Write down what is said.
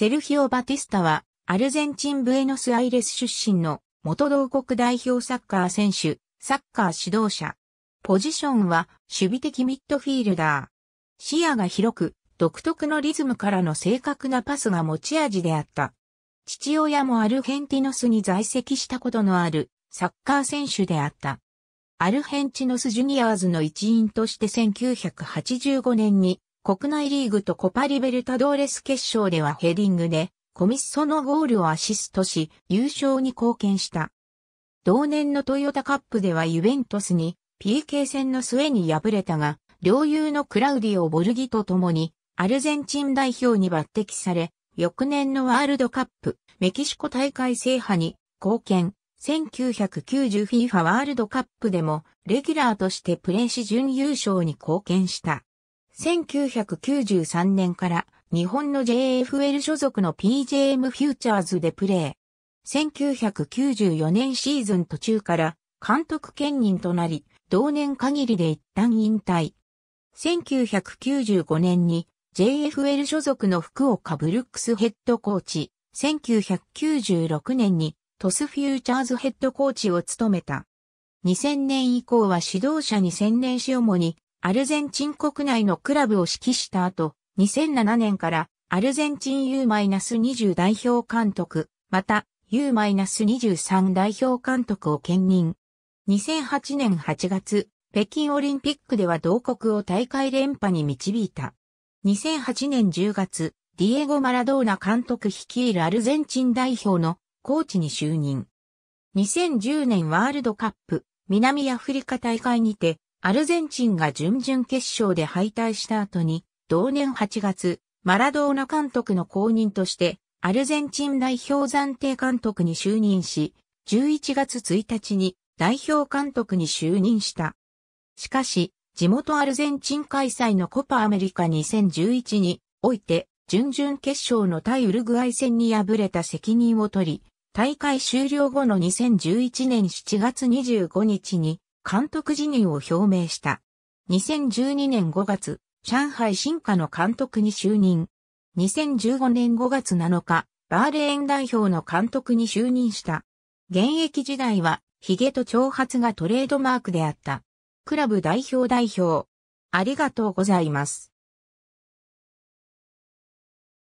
セルヒオ・バティスタは、アルゼンチン・ブエノスアイレス出身の元同国代表サッカー選手、サッカー指導者。ポジションは守備的ミッドフィールダー。視野が広く、独特のリズムからの正確なパスが持ち味であった。父親もアルヘンティノスに在籍したことのあるサッカー選手であった。アルヘンチノスジュニアーズの一員として1985年に国内リーグとコパリベルタドーレス決勝ではヘディングで、コミッソのゴールをアシストし、優勝に貢献した。同年のトヨタカップではユベントスに PK 戦の末に敗れたが、両友のクラウディオ・ボルギと共に、アルゼンチン代表に抜擢され、翌年のワールドカップ、メキシコ大会制覇に貢献。1990FIFA ワールドカップでもレギュラーとしてプレーし準優勝に貢献した。1993年から日本の JFL 所属の PJM フューチャーズでプレー。1994年シーズン途中から監督兼任となり、同年限りで一旦引退。1995年に JFL 所属の福岡ブルックスヘッドコーチ、1996年にトスフューチャーズヘッドコーチを務めた。2000年以降は指導者に専念し主にアルゼンチン国内のクラブを指揮した後、2007年からアルゼンチン U-20 代表監督、また U-23 代表監督を兼任。2008年8月、北京オリンピックでは同国を大会連覇に導いた。2008年10月、ディエゴ・マラドーナ監督率いるアルゼンチン代表のコーチに就任。2010年ワールドカップ南アフリカ大会にてアルゼンチンが準々決勝で敗退した後に、同年8月、マラドーナ監督の後任として、アルゼンチン代表暫定監督に就任し、11月1日に代表監督に就任した。しかし、地元アルゼンチン開催のコパアメリカ2011において、準々決勝の対ウルグアイ戦に敗れた責任を取り、大会終了後の2011年7月25日に監督辞任を表明した。2012年5月、上海新化の監督に就任。2015年5月7日、バーレーン代表の監督に就任した。現役時代は、髭と長髪がトレードマークであった。クラブ代表代表。ありがとうございます。